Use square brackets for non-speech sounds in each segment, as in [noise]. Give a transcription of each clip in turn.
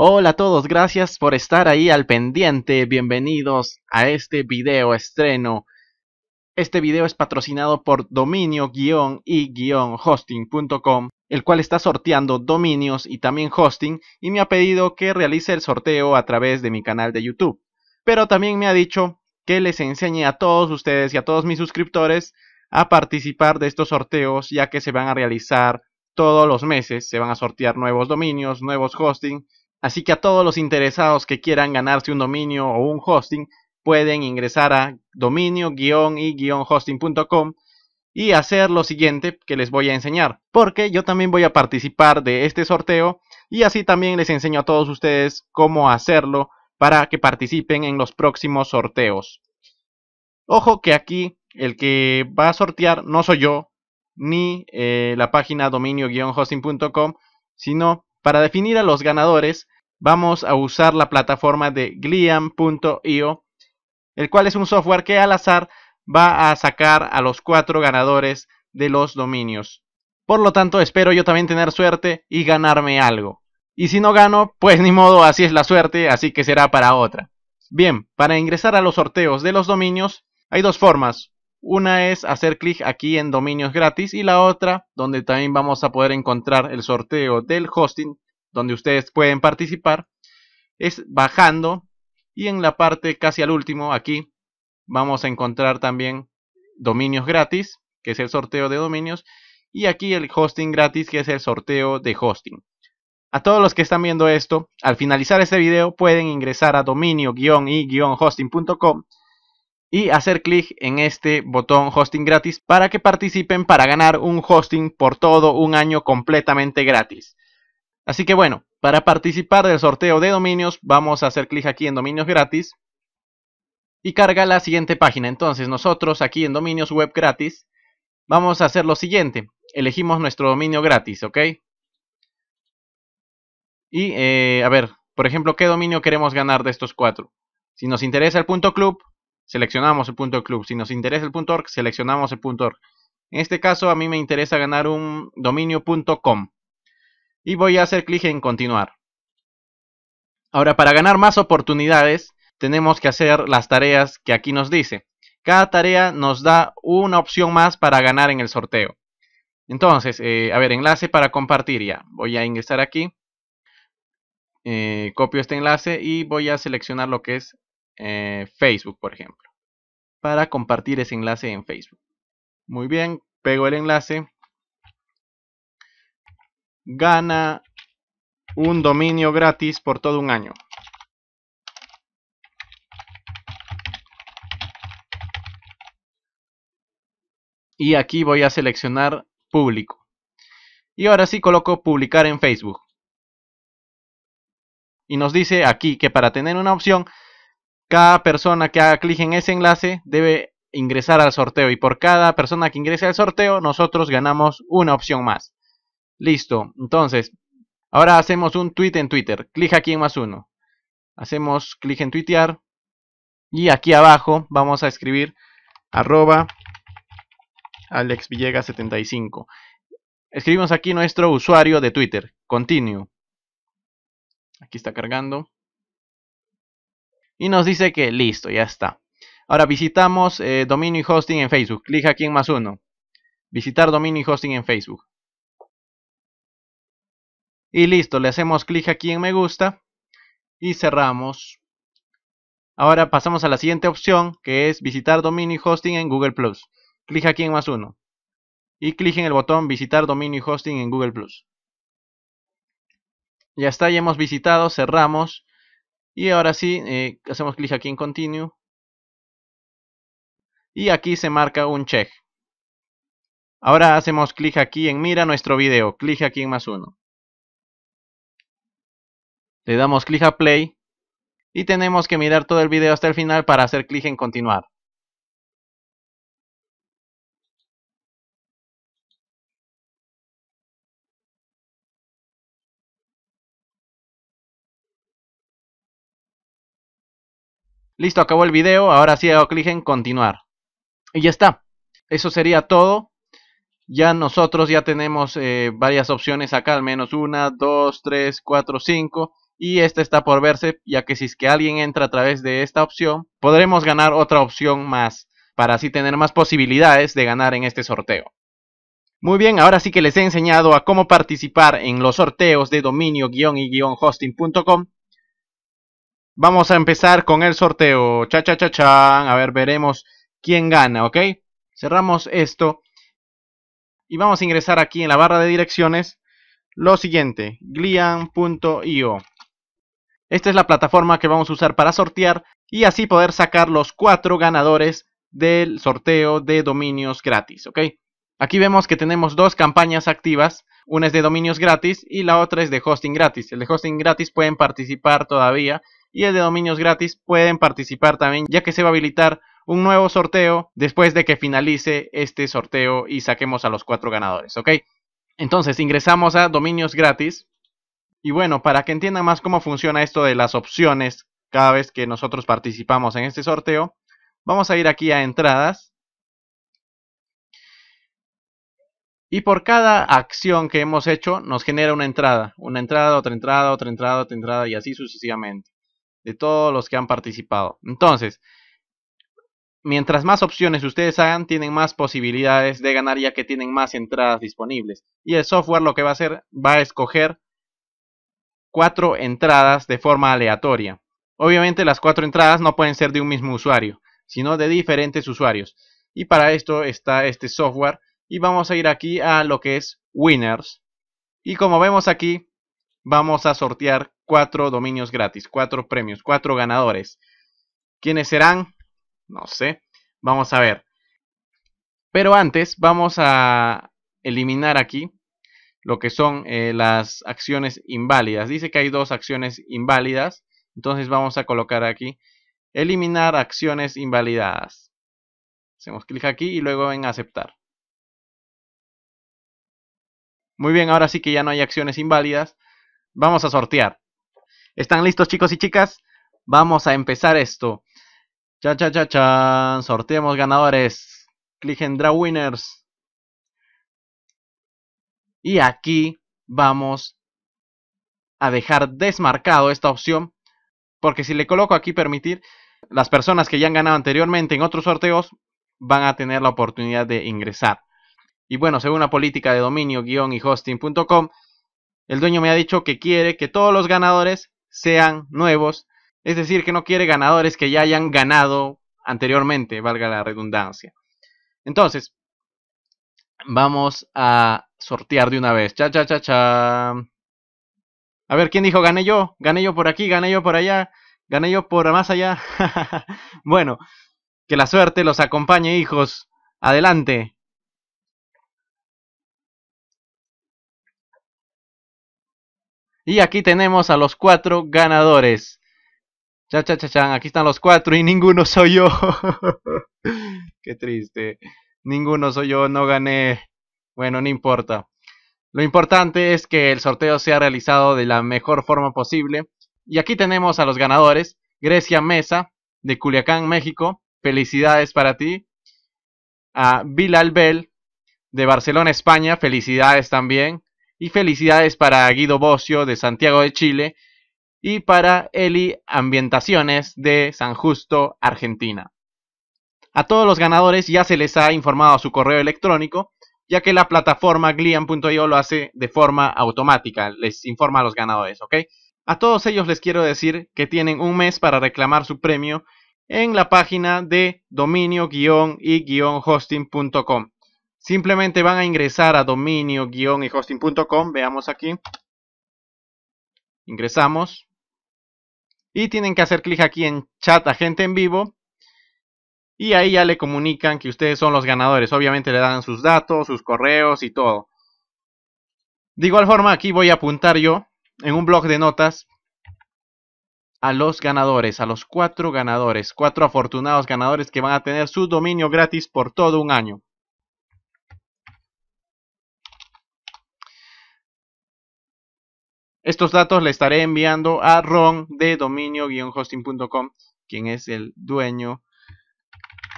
Hola a todos, gracias por estar ahí al pendiente, bienvenidos a este video estreno. Este video es patrocinado por dominio-y-hosting.com, el cual está sorteando dominios y también hosting y me ha pedido que realice el sorteo a través de mi canal de YouTube. Pero también me ha dicho que les enseñe a todos ustedes y a todos mis suscriptores a participar de estos sorteos ya que se van a realizar todos los meses, se van a sortear nuevos dominios, nuevos hosting Así que a todos los interesados que quieran ganarse un dominio o un hosting, pueden ingresar a dominio-y-hosting.com y hacer lo siguiente que les voy a enseñar, porque yo también voy a participar de este sorteo y así también les enseño a todos ustedes cómo hacerlo para que participen en los próximos sorteos. Ojo que aquí el que va a sortear no soy yo ni eh, la página dominio-hosting.com, sino para definir a los ganadores, vamos a usar la plataforma de gliam.io, el cual es un software que al azar va a sacar a los cuatro ganadores de los dominios. Por lo tanto, espero yo también tener suerte y ganarme algo. Y si no gano, pues ni modo, así es la suerte, así que será para otra. Bien, para ingresar a los sorteos de los dominios hay dos formas. Una es hacer clic aquí en dominios gratis y la otra donde también vamos a poder encontrar el sorteo del hosting donde ustedes pueden participar es bajando y en la parte casi al último aquí vamos a encontrar también dominios gratis que es el sorteo de dominios y aquí el hosting gratis que es el sorteo de hosting. A todos los que están viendo esto, al finalizar este video pueden ingresar a dominio i hostingcom y hacer clic en este botón hosting gratis para que participen para ganar un hosting por todo un año completamente gratis. Así que bueno, para participar del sorteo de dominios vamos a hacer clic aquí en dominios gratis y carga la siguiente página. Entonces nosotros aquí en dominios web gratis vamos a hacer lo siguiente. Elegimos nuestro dominio gratis, ¿ok? Y eh, a ver, por ejemplo, ¿qué dominio queremos ganar de estos cuatro? Si nos interesa el punto .club, seleccionamos el punto club. Si nos interesa el punto org, seleccionamos el punto org. En este caso a mí me interesa ganar un dominio.com. Y voy a hacer clic en continuar. Ahora, para ganar más oportunidades, tenemos que hacer las tareas que aquí nos dice. Cada tarea nos da una opción más para ganar en el sorteo. Entonces, eh, a ver, enlace para compartir ya. Voy a ingresar aquí. Eh, copio este enlace y voy a seleccionar lo que es eh, Facebook, por ejemplo, para compartir ese enlace en Facebook. Muy bien, pego el enlace. Gana un dominio gratis por todo un año. Y aquí voy a seleccionar público. Y ahora sí coloco publicar en Facebook. Y nos dice aquí que para tener una opción cada persona que haga clic en ese enlace debe ingresar al sorteo y por cada persona que ingrese al sorteo nosotros ganamos una opción más. Listo, entonces ahora hacemos un tweet en Twitter. Clic aquí en más uno. Hacemos clic en tuitear y aquí abajo vamos a escribir arroba alexvillegas75. Escribimos aquí nuestro usuario de Twitter, continue. Aquí está cargando. Y nos dice que listo, ya está. Ahora visitamos eh, dominio y hosting en Facebook. Clic aquí en más uno. Visitar dominio y hosting en Facebook. Y listo, le hacemos clic aquí en me gusta. Y cerramos. Ahora pasamos a la siguiente opción que es visitar dominio y hosting en Google Plus. Clic aquí en más uno. Y clic en el botón visitar dominio y hosting en Google Plus. Ya está, ya hemos visitado, cerramos y ahora sí, eh, hacemos clic aquí en Continue. Y aquí se marca un check. Ahora hacemos clic aquí en Mira nuestro video. Clic aquí en más uno. Le damos clic a Play. Y tenemos que mirar todo el video hasta el final para hacer clic en Continuar. Listo, acabó el video. Ahora sí hago clic en continuar. Y ya está. Eso sería todo. Ya nosotros ya tenemos eh, varias opciones acá, al menos una, dos, tres, cuatro, cinco. Y esta está por verse, ya que si es que alguien entra a través de esta opción, podremos ganar otra opción más, para así tener más posibilidades de ganar en este sorteo. Muy bien, ahora sí que les he enseñado a cómo participar en los sorteos de dominio-y-hosting.com Vamos a empezar con el sorteo. Cha, cha, A ver, veremos quién gana, ¿ok? Cerramos esto. Y vamos a ingresar aquí en la barra de direcciones lo siguiente, glian.io. Esta es la plataforma que vamos a usar para sortear y así poder sacar los cuatro ganadores del sorteo de dominios gratis, ¿ok? Aquí vemos que tenemos dos campañas activas, una es de dominios gratis y la otra es de hosting gratis. El de hosting gratis pueden participar todavía y el de dominios gratis pueden participar también ya que se va a habilitar un nuevo sorteo después de que finalice este sorteo y saquemos a los cuatro ganadores, ¿ok? Entonces ingresamos a dominios gratis y bueno, para que entiendan más cómo funciona esto de las opciones cada vez que nosotros participamos en este sorteo, vamos a ir aquí a entradas Y por cada acción que hemos hecho nos genera una entrada, una entrada, otra entrada, otra entrada, otra entrada y así sucesivamente de todos los que han participado. Entonces, mientras más opciones ustedes hagan, tienen más posibilidades de ganar ya que tienen más entradas disponibles. Y el software lo que va a hacer, va a escoger cuatro entradas de forma aleatoria. Obviamente las cuatro entradas no pueden ser de un mismo usuario, sino de diferentes usuarios. Y para esto está este software. Y vamos a ir aquí a lo que es Winners. Y como vemos aquí, vamos a sortear cuatro dominios gratis, cuatro premios, cuatro ganadores. ¿Quiénes serán? No sé. Vamos a ver. Pero antes vamos a eliminar aquí lo que son eh, las acciones inválidas. Dice que hay dos acciones inválidas. Entonces vamos a colocar aquí eliminar acciones invalidadas. Hacemos clic aquí y luego en aceptar. Muy bien, ahora sí que ya no hay acciones inválidas. Vamos a sortear. ¿Están listos chicos y chicas? Vamos a empezar esto. Cha cha cha cha. Sorteamos ganadores. Clic en Draw Winners. Y aquí vamos a dejar desmarcado esta opción. Porque si le coloco aquí permitir, las personas que ya han ganado anteriormente en otros sorteos van a tener la oportunidad de ingresar. Y bueno, según la política de dominio-y hosting.com, el dueño me ha dicho que quiere que todos los ganadores sean nuevos, es decir, que no quiere ganadores que ya hayan ganado anteriormente, valga la redundancia. Entonces, vamos a sortear de una vez. Cha, cha, cha, cha. A ver, ¿quién dijo gané yo? Gané yo por aquí, gané yo por allá, gané yo por más allá. [laughs] bueno, que la suerte los acompañe, hijos. Adelante. Y aquí tenemos a los cuatro ganadores. Cha, cha, cha, chan. Aquí están los cuatro y ninguno soy yo. [laughs] Qué triste. Ninguno soy yo, no gané. Bueno, no importa. Lo importante es que el sorteo sea realizado de la mejor forma posible. Y aquí tenemos a los ganadores. Grecia Mesa, de Culiacán, México. Felicidades para ti. A Bilal Bell, de Barcelona, España. Felicidades también. Y felicidades para Guido Bocio de Santiago de Chile y para Eli Ambientaciones de San Justo, Argentina. A todos los ganadores ya se les ha informado su correo electrónico, ya que la plataforma glian.io lo hace de forma automática, les informa a los ganadores, ¿ok? A todos ellos les quiero decir que tienen un mes para reclamar su premio en la página de dominio-y-hosting.com. Simplemente van a ingresar a dominio-hosting.com, veamos aquí. Ingresamos. Y tienen que hacer clic aquí en chat a gente en vivo. Y ahí ya le comunican que ustedes son los ganadores. Obviamente le dan sus datos, sus correos y todo. De igual forma, aquí voy a apuntar yo en un blog de notas a los ganadores, a los cuatro ganadores, cuatro afortunados ganadores que van a tener su dominio gratis por todo un año. Estos datos le estaré enviando a Ron de dominio-hosting.com, quien es el dueño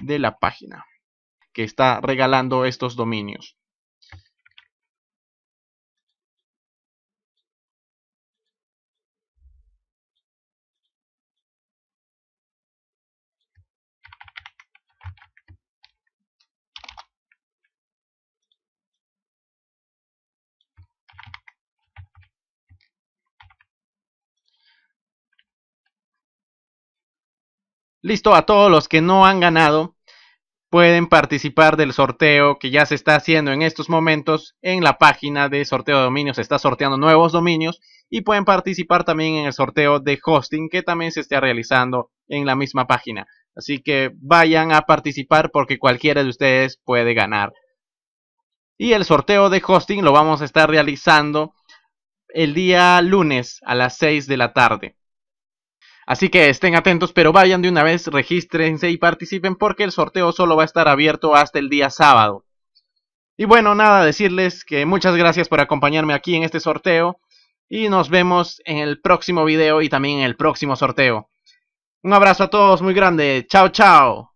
de la página que está regalando estos dominios. Listo, a todos los que no han ganado, pueden participar del sorteo que ya se está haciendo en estos momentos en la página de sorteo de dominios. Se está sorteando nuevos dominios y pueden participar también en el sorteo de hosting que también se está realizando en la misma página. Así que vayan a participar porque cualquiera de ustedes puede ganar. Y el sorteo de hosting lo vamos a estar realizando el día lunes a las 6 de la tarde. Así que estén atentos, pero vayan de una vez, regístrense y participen porque el sorteo solo va a estar abierto hasta el día sábado. Y bueno, nada, decirles que muchas gracias por acompañarme aquí en este sorteo y nos vemos en el próximo video y también en el próximo sorteo. Un abrazo a todos muy grande, chao chao.